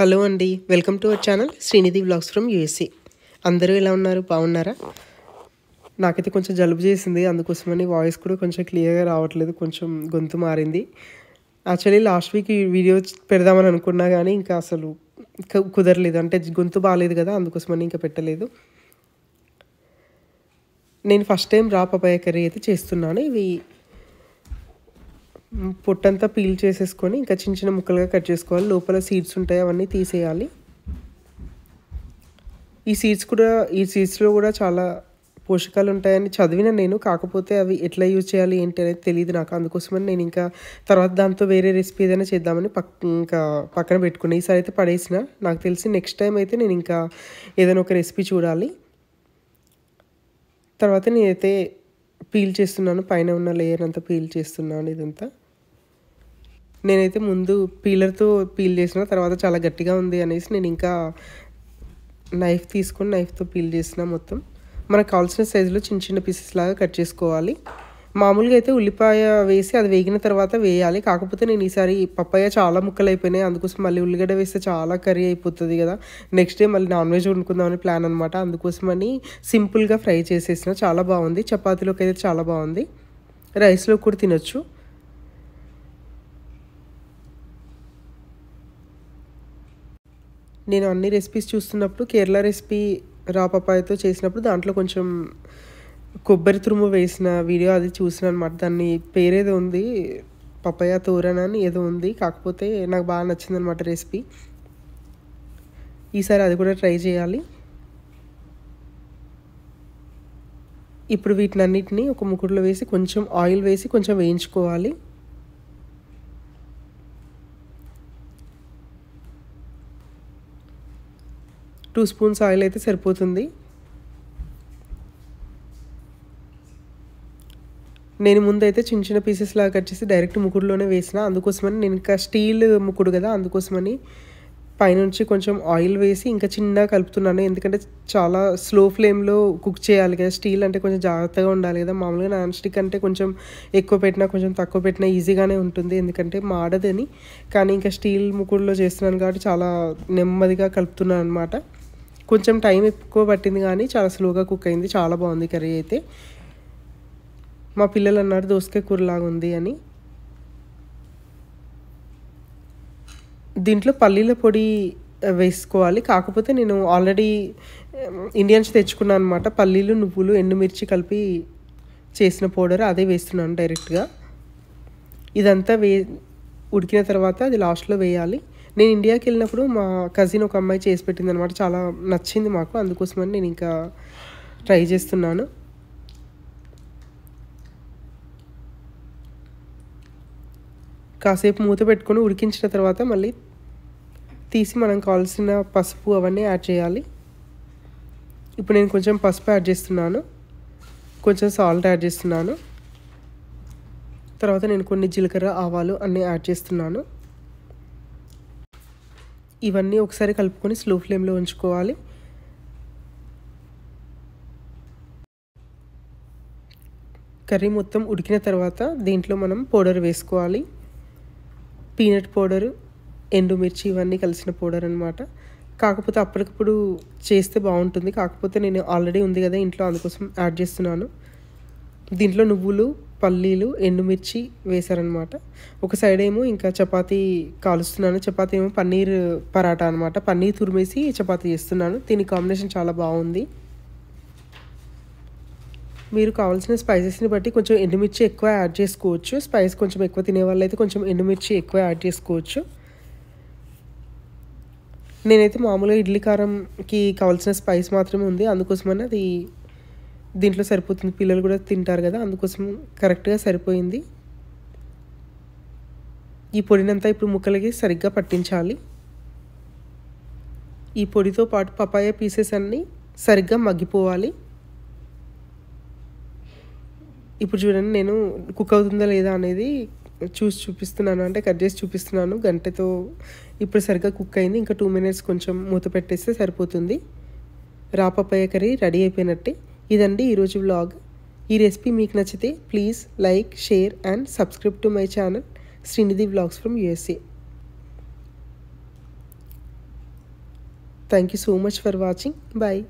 hello అండి welcome to our channel Srinidhi blogs from USA అందరూ ఎలా ఉన్నారు బాగున్నారా నాకైతే కొంచెం జలుబు చేసింది అందుకోసమని వాయిస్ కూడా కొంచెం క్లియర్గా రావట్లేదు కొంచెం గొంతు మారింది యాక్చువల్లీ లాస్ట్ వీక్ ఈ వీడియో పెడదామని అనుకున్నా కానీ ఇంకా అసలు కుదరలేదు అంటే గొంతు బాగాలేదు కదా అందుకోసమని ఇంకా పెట్టలేదు నేను first time raw papaya curry అయితే చేస్తున్నాను ఇవి పొట్టంతా పీల్ చేసేసుకొని ఇంకా చిన్న చిన్న ముక్కలుగా కట్ చేసుకోవాలి లోపల సీడ్స్ ఉంటాయి అవన్నీ తీసేయాలి ఈ సీడ్స్ కూడా ఈ సీడ్స్లో కూడా చాలా పోషకాలు ఉంటాయని చదివిన నేను కాకపోతే అవి ఎట్లా యూజ్ చేయాలి ఏంటి అనేది తెలియదు నాకు అందుకోసమని నేను ఇంకా తర్వాత దాంతో వేరే రెసిపీ ఏదైనా చేద్దామని పక్ ఇంకా పక్కన పెట్టుకున్నా ఈసారి అయితే పడేసిన నాకు తెలిసి నెక్స్ట్ టైం అయితే నేను ఇంకా ఏదైనా ఒక రెసిపీ చూడాలి తర్వాత నేనైతే పీల్ చేస్తున్నాను పైన ఉన్న లేయర్ అంతా పీల్ చేస్తున్నాను ఇదంతా నేనైతే ముందు పీలర్తో పీల్ చేసిన తర్వాత చాలా గట్టిగా ఉంది అనేసి నేను ఇంకా నైఫ్ తీసుకొని నైఫ్తో పీల్ చేసిన మొత్తం మనకు కావాల్సిన సైజులో చిన్న చిన్న పీసెస్ లాగా కట్ చేసుకోవాలి మామూలుగా అయితే ఉల్లిపాయ వేసి అది వేగిన తర్వాత వేయాలి కాకపోతే నేను ఈసారి పప్పాయ చాలా ముక్కలు అయిపోయినాయి అందుకోసం మళ్ళీ ఉల్లిగడ్డ వేస్తే చాలా కర్రీ అయిపోతుంది కదా నెక్స్ట్ డే మళ్ళీ నాన్ వెజ్ వండుకుందామని ప్లాన్ అనమాట అందుకోసమని సింపుల్గా ఫ్రై చేసేసిన చాలా బాగుంది చపాతీలోకి అయితే చాలా బాగుంది రైస్లో కూడా తినొచ్చు నేను అన్ని రెసిపీస్ చూస్తున్నప్పుడు కేరళ రెసిపీ రా పప్పాయతో చేసినప్పుడు దాంట్లో కొంచెం కొబ్బరి తురుము వేసిన వీడియో అది చూసిన అనమాట దాన్ని పేరేదో ఉంది పపాయ తోరణ అని ఏదో ఉంది కాకపోతే నాకు బాగా నచ్చింది అనమాట రెసిపీ ఈసారి అది కూడా ట్రై చేయాలి ఇప్పుడు వీటిని అన్నిటిని ఒక ముకుడులో వేసి కొంచెం ఆయిల్ వేసి కొంచెం వేయించుకోవాలి టూ స్పూన్స్ ఆయిల్ అయితే సరిపోతుంది నేను ముందైతే చిన్న చిన్న పీసెస్ లాగా కట్ చేసి డైరెక్ట్ ముకుడులోనే వేసిన అందుకోసమని నేను ఇంకా స్టీల్ ముకుడు కదా అందుకోసమని పైనుంచి కొంచెం ఆయిల్ వేసి ఇంకా చిన్నగా కలుపుతున్నాను ఎందుకంటే చాలా స్లో ఫ్లేమ్లో కుక్ చేయాలి కదా స్టీల్ అంటే కొంచెం జాగ్రత్తగా ఉండాలి కదా మామూలుగా నాన్ స్టిక్ అంటే కొంచెం ఎక్కువ పెట్టినా కొంచెం తక్కువ పెట్టినా ఈజీగానే ఉంటుంది ఎందుకంటే మాడదని కానీ ఇంకా స్టీల్ ముకుడులో చేస్తున్నాను కాబట్టి చాలా నెమ్మదిగా కలుపుతున్నాను అనమాట కొంచెం టైం ఎక్కువ పట్టింది కానీ చాలా స్లోగా కుక్ అయింది చాలా బాగుంది కర్రీ అయితే మా పిల్లలు అన్నారు దోసకాయ కూరలాగా ఉంది అని దీంట్లో పల్లీల పొడి వేసుకోవాలి కాకపోతే నేను ఆల్రెడీ ఇండియన్స్ తెచ్చుకున్నాను అనమాట పల్లీలు నువ్వులు ఎండుమిర్చి కలిపి చేసిన పౌడర్ అదే వేస్తున్నాను డైరెక్ట్గా ఇదంతా వే ఉడికిన తర్వాత అది లాస్ట్లో వేయాలి నేను ఇండియాకి వెళ్ళినప్పుడు మా కజిన్ ఒక అమ్మాయి చేసి పెట్టింది అనమాట చాలా నచ్చింది మాకు అందుకోసమని నేను ఇంకా ట్రై చేస్తున్నాను కాసేపు మూత పెట్టుకొని ఉడికించిన తర్వాత మళ్ళీ తీసి మనం కావాల్సిన పసుపు అవన్నీ యాడ్ చేయాలి ఇప్పుడు నేను కొంచెం పసుపు యాడ్ చేస్తున్నాను కొంచెం సాల్ట్ యాడ్ చేస్తున్నాను తర్వాత నేను కొన్ని జీలకర్ర ఆవాలు అన్నీ యాడ్ చేస్తున్నాను ఇవన్నీ ఒకసారి కలుపుకొని స్లో ఫ్లేమ్లో ఉంచుకోవాలి కర్రీ మొత్తం ఉడికిన తర్వాత దీంట్లో మనం పౌడర్ వేసుకోవాలి పీనట్ పౌడరు ఎండుమిర్చి ఇవన్నీ కలిసిన పౌడర్ అనమాట కాకపోతే అప్పటికప్పుడు చేస్తే బాగుంటుంది కాకపోతే నేను ఆల్రెడీ ఉంది కదా ఇంట్లో అందుకోసం యాడ్ చేస్తున్నాను దీంట్లో నువ్వులు పల్లీలు ఎండుమిర్చి వేశారనమాట ఒక సైడ్ ఏమో ఇంకా చపాతీ కాలుస్తున్నాను చపాతీ ఏమో పన్నీర్ పరాటా అనమాట పన్నీర్ తురిమేసి చపాతీ చేస్తున్నాను దీని కాంబినేషన్ చాలా బాగుంది మీరు కావాల్సిన స్పైసెస్ని బట్టి కొంచెం ఎండుమిర్చి ఎక్కువ యాడ్ చేసుకోవచ్చు స్పైస్ కొంచెం ఎక్కువ తినే వాళ్ళైతే కొంచెం ఎండుమిర్చి ఎక్కువ యాడ్ చేసుకోవచ్చు నేనైతే మామూలుగా ఇడ్లీ కారంకి కావాల్సిన స్పైస్ మాత్రమే ఉంది అందుకోసమని అది దీంట్లో సరిపోతుంది పిల్లలు కూడా తింటారు కదా అందుకోసం కరెక్ట్గా సరిపోయింది ఈ పొడినంతా ఇప్పుడు ముక్కలకి సరిగ్గా పట్టించాలి ఈ పొడితో పాటు పపాయ పీసెస్ అన్నీ సరిగ్గా మగ్గిపోవాలి ఇప్పుడు చూడండి నేను కుక్ అవుతుందా లేదా అనేది చూసి చూపిస్తున్నాను అంటే కట్ చేసి చూపిస్తున్నాను గంటతో ఇప్పుడు సరిగ్గా కుక్ అయింది ఇంకా టూ మినిట్స్ కొంచెం మూత పెట్టేస్తే సరిపోతుంది రాపపాయ కర్రీ రెడీ అయిపోయినట్టే ఇదండి ఈరోజు వ్లాగ్ ఈ రెసిపీ మీకు నచ్చితే please like share and subscribe to my channel Srinidhi vlogs from USA thank you so much for watching bye